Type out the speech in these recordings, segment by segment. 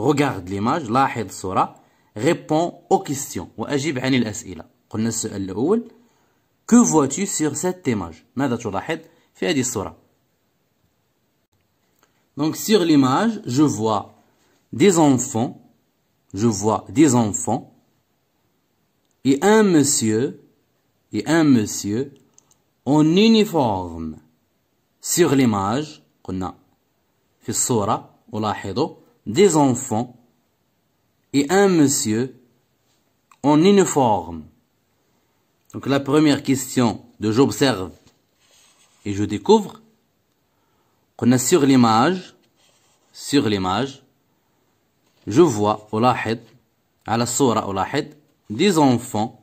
regarde l'image, لاحظ الصوره Répond aux questions عن قلنا السؤال Que vois-tu sur cette image ماذا تلاحظ في هذه الصوره Donc sur l'image, je vois des enfants, je vois des enfants et un monsieur et un monsieur en uniforme sur l'image قلنا في الصوره ولاحظوا des enfants et un monsieur en uniforme. Donc la première question de j'observe et je découvre qu'on a sur l'image, sur l'image, je vois au lahed, à la sora au des enfants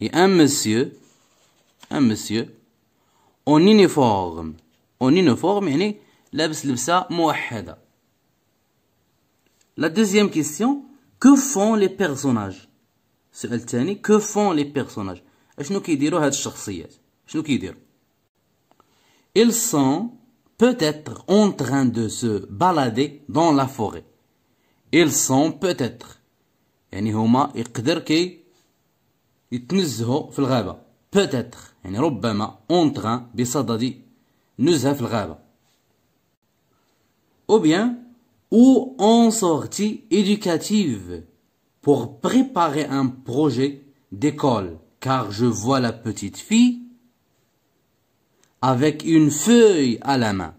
et un monsieur, un monsieur en uniforme, en uniforme, يعني لابس لبسة la deuxième question, que font les personnages السؤال الثاني que font les personnages اشنو كيديروا هاد الشخصيات شنو كيديروا ils sont peut-être en train de se balader dans la forêt ils sont peut-être يعني هما يقدر كي يتنزهوا في الغابه peut-être يعني ربما en train بصدد نزهه في الغابه ou bien ou en sortie éducative pour préparer un projet d'école, car je vois la petite fille avec une feuille à la main.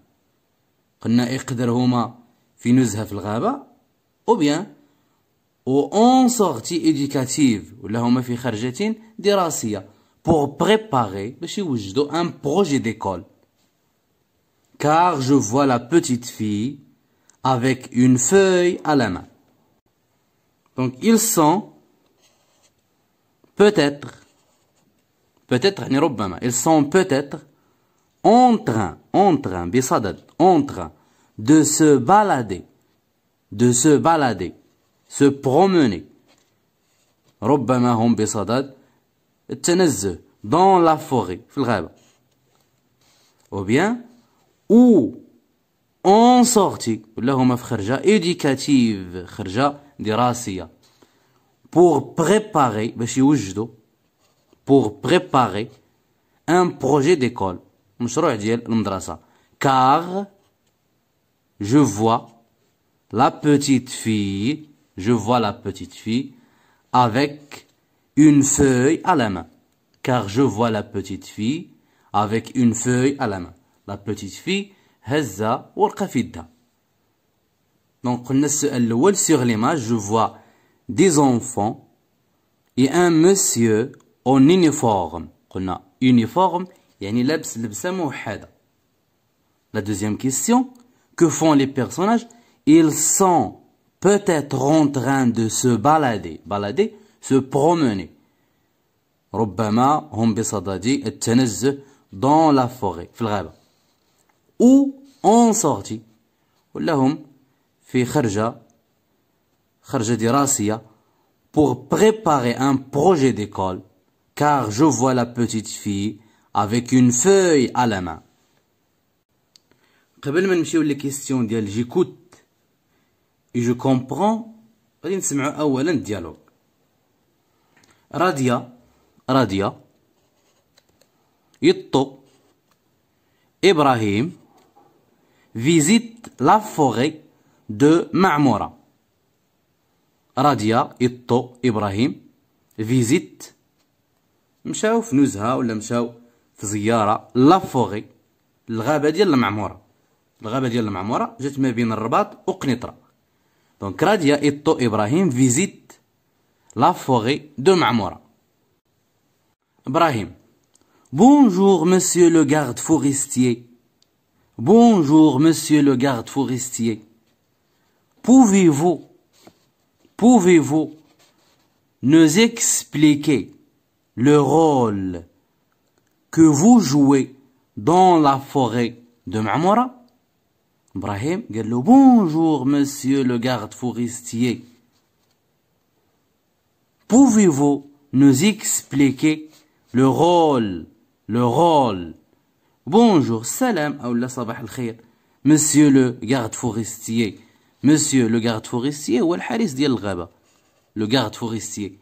Ou bien, en sortie éducative, pour préparer un projet d'école. Car je vois la petite fille avec une feuille à la main. Donc ils sont peut-être, peut-être, ils sont peut-être en train, en train, en train de se balader, de se balader, se promener. Hum dans la forêt, ou bien, ou en sortie لهما في خرجة éducative خرجة دراسية pour préparer pour préparer un projet d'école مشروع ديال المدرسة car je vois la petite fille je vois la petite fille avec une feuille à la main car je vois la petite fille avec une feuille à la main la petite fille donc, sur l'image. Je vois des enfants et un monsieur en uniforme. a uniforme, cest La deuxième question, que font les personnages Ils sont peut-être en train de se balader, se promener. Rubama, Rumbesadadi, et dans la forêt. Ou en sortie. Ou là, on fait Kharja Kharja dira siya pour préparer un projet d'école, car je vois la petite fille avec une feuille à la main. Avant de vais me poser la question, j'écoute et je comprends. On va se mettre à dialogue. Radia, Radia, Yutob, Ibrahim. Visite la forêt de Ma'moura. راديا إطو إبراهيم فيزيت مشاو في نزهة ولا مشاو في زيارة لافوغي الغابة ديال المعمورة الغابة ديال المعمورة جات ما بين الرباط وقنيطرة دونك راديا إطو إبراهيم فيزيت لافوغي دو معمورة إبراهيم بونجور مسيو لو garde فوغيستيي Bonjour, monsieur le garde forestier. Pouvez-vous, pouvez-vous nous expliquer le rôle que vous jouez dans la forêt de Mamora Ibrahim dit Bonjour, monsieur le garde forestier. Pouvez-vous nous expliquer le rôle, le rôle بونجور سلام او لا صباح الخير مسيو لو غارد فوريستيي مسيو لو غارد فوريستيي هو الحارس ديال الغابه لو غارد فوريستيي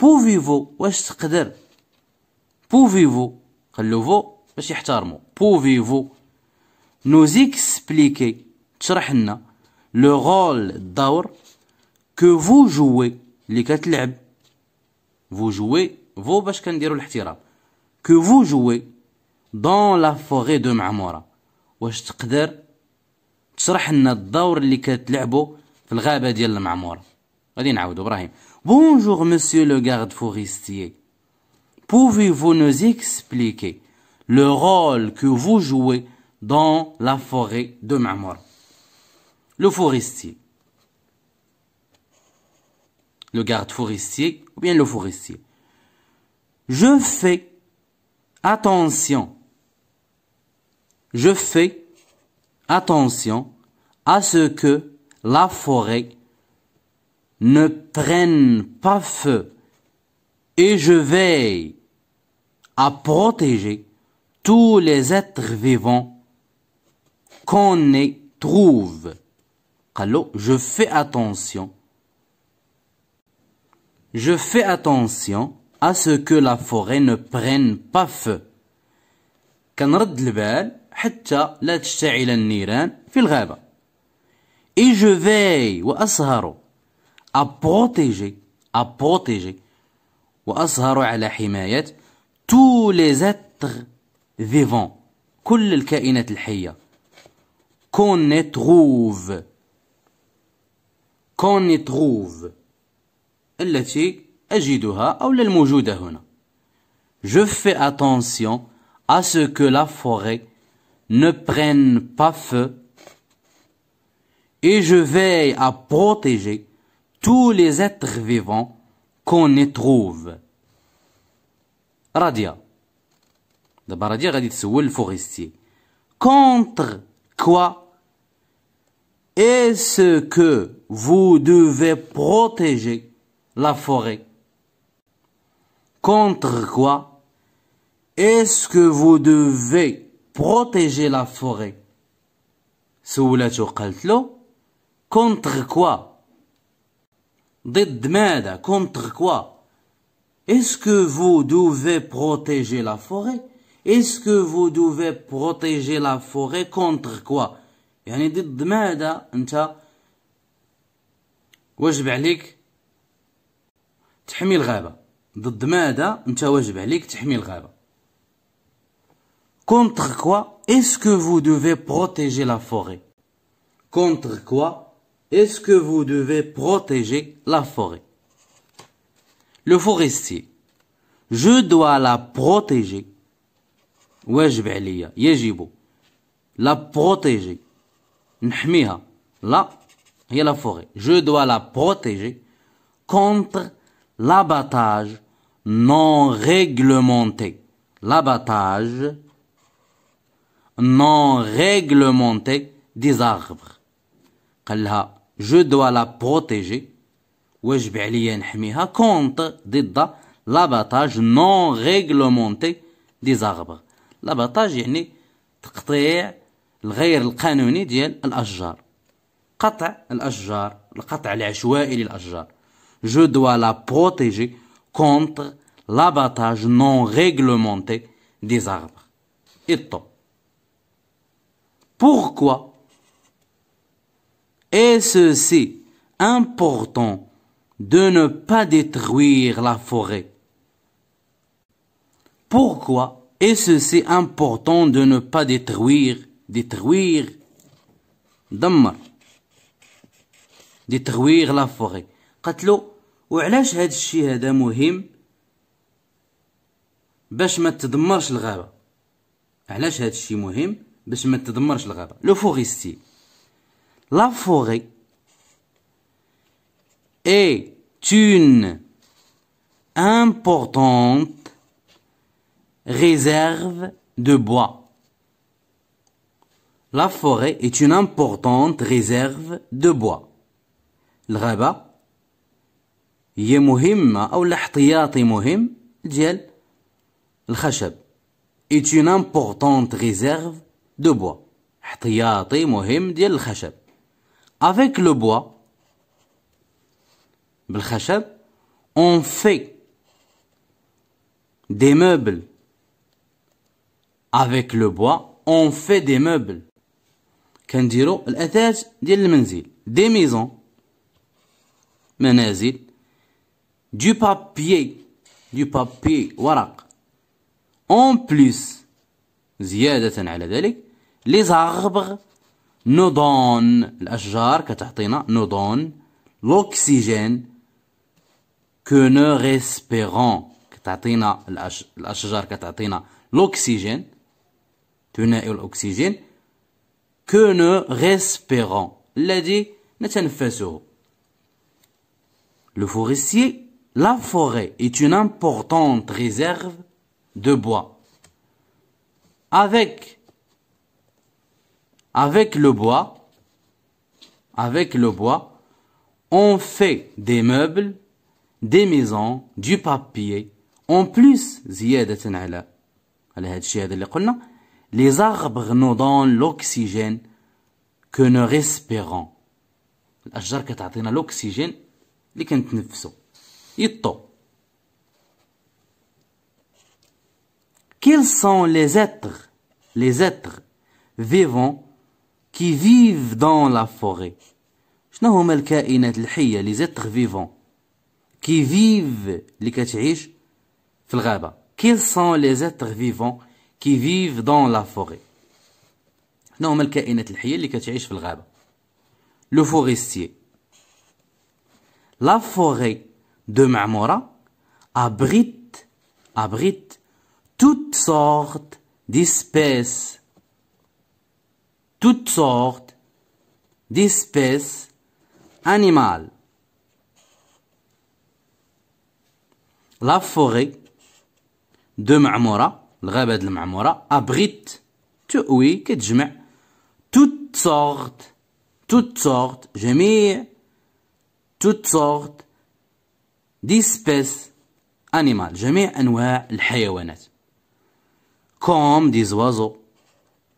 بوفيفو واش تقدر بوفيفو خلو فو باش يحترمو بوفيفو نوزيك سبليكي تشرح لنا لو رول الدور كو فو جوي اللي كتلعب فو جوي فو باش كنديرو الاحترام كو فو جوي Dans la forêt de Mamor. واش تقدر تشرح لنا الدور pouvez-vous nous expliquer le rôle que vous jouez dans la forêt de Mamor Le forestier. Le garde forestier ou bien le forestier. Je fais attention je fais attention à ce que la forêt ne prenne pas feu et je veille à protéger tous les êtres vivants qu'on y trouve. Alors, je fais attention. Je fais attention à ce que la forêt ne prenne pas feu. حتى لا تشتعل النيران في الغابة اي جو في واسهر ابوتيجي ابوتيجي واسهر على حماية تو لي زاتر فيفون كل الكائنات الحية كون نتغوف كون نتغوف التي اجدها او الموجودة هنا جو في اتونسيون ا سو كو لا فوري ne prennent pas feu, et je veille à protéger tous les êtres vivants qu'on y trouve. Radia. Radia Radia, C'est غادي le forestier. Contre quoi. est-ce que vous devez protéger la forêt contre quoi est-ce que vous devez protéger la forêt. contre quoi contre quoi Est-ce que vous devez protéger la forêt Est-ce que vous devez protéger la forêt contre quoi يعني ضد ماذا انت واجب عليك تحمي الغابه ضد Contre quoi est-ce que vous devez protéger la forêt Contre quoi est-ce que vous devez protéger la forêt Le forestier. Je dois la protéger. La protéger. Là, il y a la forêt. Je dois la protéger contre l'abattage non réglementé. L'abattage non réglementé des arbres. قالها je dois la protéger واجب عليا نحميها contre ضد l'abattage non réglementé des arbres l'abattage يعني تقطيع الغير القانوني ديال الاشجار قطع الاشجار القطع العشوائي للاشجار je dois la protéger contre l'abattage non réglementé des arbres. Et top. Pourquoi est-ce si important de ne pas détruire la forêt Pourquoi est-ce si important de ne pas détruire, détruire, détruire la forêt قالت ou وعلاش هاد الشيء هذا مهم باش ما تدمرش الغابه علاش هاد الشيء مهم le forestier. La forêt est une importante réserve de bois. La forêt est une importante réserve de bois. une importante réserve دو بوا احتياطي مهم ديال الخشب افيك لو بوا بالخشب اون في دي موبل افيك لو بوا اون في دي موبل كنديرو الاثاث ديال المنزل دي ميزون منازل دو بابيي دو بابي ورق اون بليس زيادة على ذلك les arbres nous donnent nous donnent l'oxygène que nous respirons tu nous donnent l'oxygène que nous respirons الذي le forestier la forêt est une importante réserve de bois avec avec le bois, avec le bois, on fait des meubles, des maisons, du papier. En plus, les arbres nous donnent l'oxygène que nous respirons. l'oxygène Quels sont les êtres, les êtres vivants qui vivent dans la forêt. شنو الكائنات الحية les êtres vivants qui vivent اللي Dans la quels sont les êtres vivants qui vivent dans la forêt les êtres vivants qui vivent dans la forêt le forestier la forêt de Marmora abrite abrite toutes sortes d'espèces toutes sortes d'espèces animales. La forêt de le rabat de Marmora, abrite تؤوي toutes sortes toutes sortes mis toutes sortes d'espèces animales جميع un الحيوانات comme des oiseaux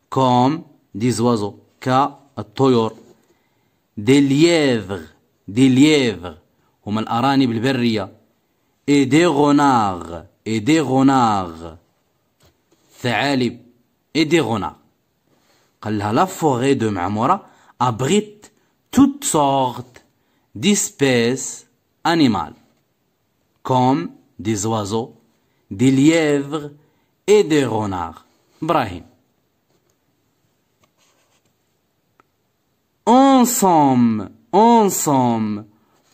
comme des oiseaux, الطيور. دي ليفغ دي ليفغ هما الأرانب البرية اي دي غوناغ. اي دي غوناغ. ثعالب اي دي غوناغ. قال لها لا فوغي دو معمورة أبغيت توت سورت دي سبيس أنيمال كوم دي زوازو دي ليفغ اي دي غوناغ. إبراهيم ensemble, ensemble,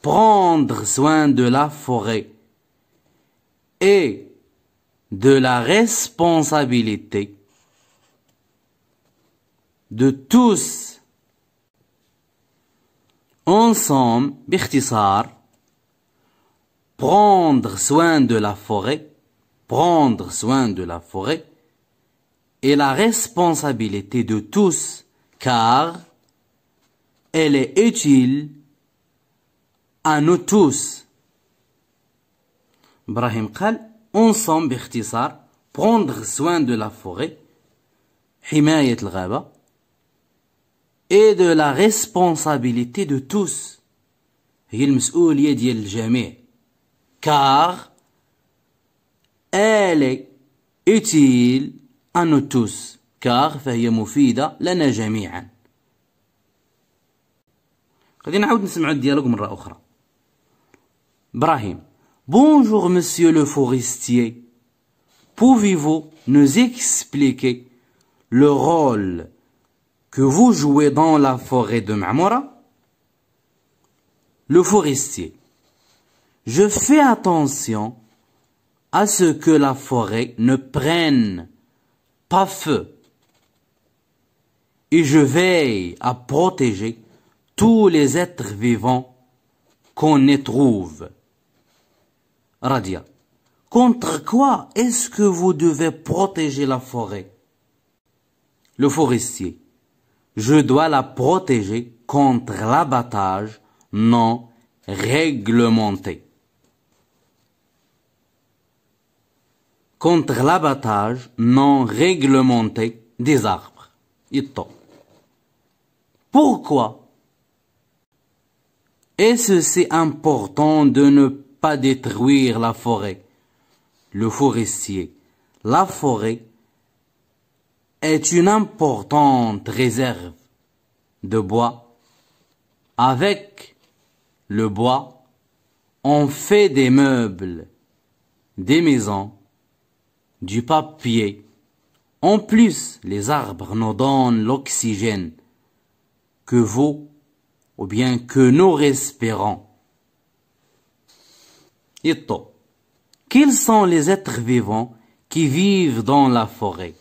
prendre soin de la forêt et de la responsabilité de tous. Ensemble, Birtisar prendre soin de la forêt, prendre soin de la forêt, et la responsabilité de tous, car elle est utile à nous tous إبراهيم Khal, on semble باختصار prendre soin de la forêt حماية الغابة et de la responsabilité de tous هي المسؤولية ديال الجميع car elle est utile à nous tous car فهي مفيدة لنا جميعاً brahim Bonjour monsieur le forestier. Pouvez-vous nous expliquer le rôle que vous jouez dans la forêt de Mamoura? Le forestier. Je fais attention à ce que la forêt ne prenne pas feu et je veille à protéger tous les êtres vivants qu'on y trouve. Radia. Contre quoi est-ce que vous devez protéger la forêt Le forestier. Je dois la protéger contre l'abattage non réglementé. Contre l'abattage non réglementé des arbres. Pourquoi est-ce important de ne pas détruire la forêt Le forestier. La forêt est une importante réserve de bois. Avec le bois, on fait des meubles, des maisons, du papier. En plus, les arbres nous donnent l'oxygène que vaut ou bien que nous respirons. Ito. Quels sont les êtres vivants qui vivent dans la forêt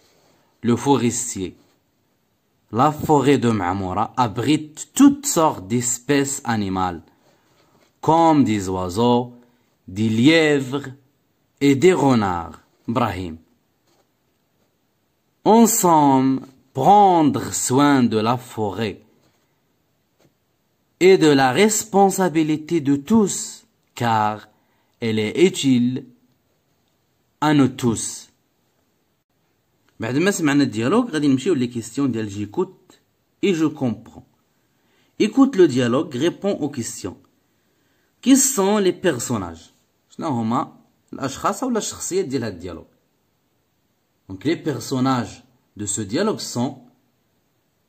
Le forestier. La forêt de M'Amoura abrite toutes sortes d'espèces animales, comme des oiseaux, des lièvres et des renards. Brahim. Ensemble, prendre soin de la forêt et de la responsabilité de tous, car elle est utile à nous tous. Mais je me dialogue, je me les questions sont j'écoute et je comprends. Écoute le dialogue, réponds aux questions. Qui sont les personnages dialogue. Donc, les personnages de ce dialogue sont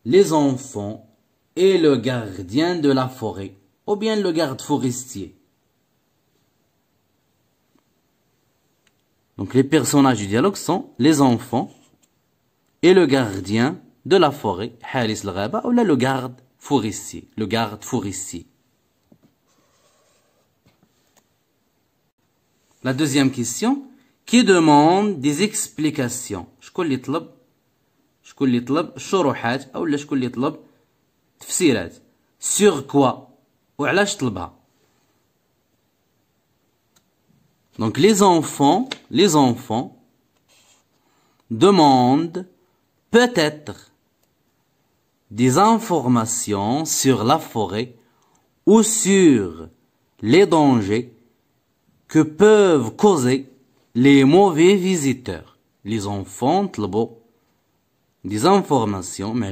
les enfants. Et le gardien de la forêt ou bien le garde forestier. Donc les personnages du dialogue sont les enfants et le gardien de la forêt, Haris le ou le garde forestier, le garde forestier. La deuxième question, qui demande des explications. Je ne sais pas. Je ne sais pas. Je ne sais pas. Sur quoi طلبها Donc les enfants, les enfants demandent peut-être des informations sur la forêt ou sur les dangers que peuvent causer les mauvais visiteurs. Les enfants, des informations, mais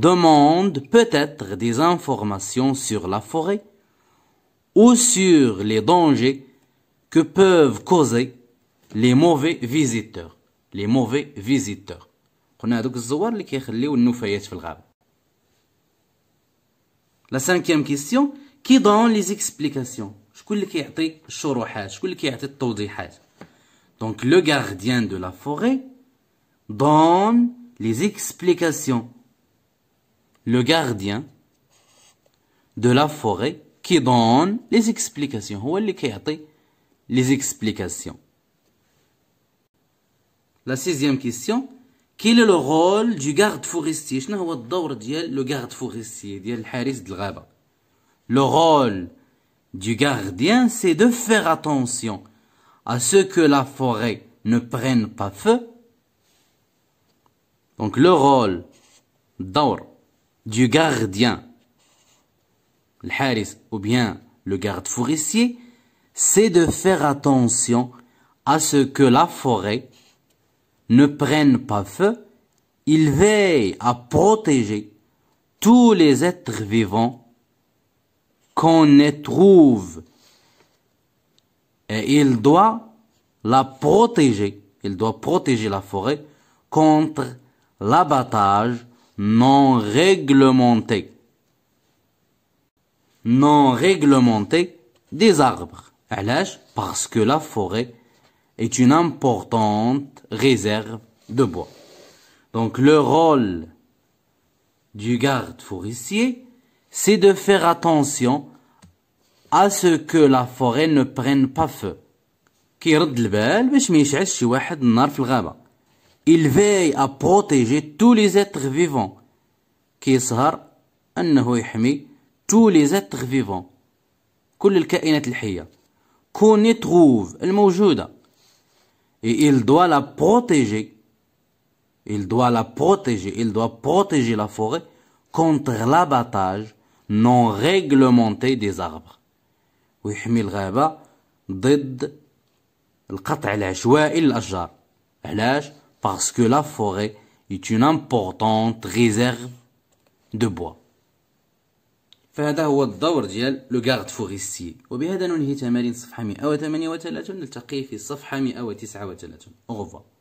demande peut-être des informations sur la forêt ou sur les dangers que peuvent causer les mauvais visiteurs. Les mauvais visiteurs. La cinquième question, qui donne les explications Donc le gardien de la forêt donne les explications le gardien de la forêt qui donne les explications. les explications. La sixième question. Quel est le rôle du garde forestier le garde forestier Le rôle du gardien c'est de faire attention à ce que la forêt ne prenne pas feu. Donc le rôle, d'or du gardien, le haris ou bien le garde forestier, c'est de faire attention à ce que la forêt ne prenne pas feu. Il veille à protéger tous les êtres vivants qu'on y trouve. Et il doit la protéger. Il doit protéger la forêt contre l'abattage non réglementé. Non réglementé des arbres. Parce que la forêt est une importante réserve de bois. Donc le rôle du garde forestier, c'est de faire attention à ce que la forêt ne prenne pas feu il veille à protéger tous les êtres vivants كيسهر أنه يحمي tous les êtres vivants كل الكائنات vivantes. qu'on y trouve الموجودة et il doit la protéger il doit la protéger il doit protéger la forêt contre l'abattage non réglementé des arbres ويحمي contre ضد القطع العشوائي للأشجار علاش parce que la forêt est une importante réserve de bois فهذا هو الدور ديال لو غارد فوريستي وبهذا ننهي تمارين صفحه 138 نلتقي في صفحه 139 اوغفوار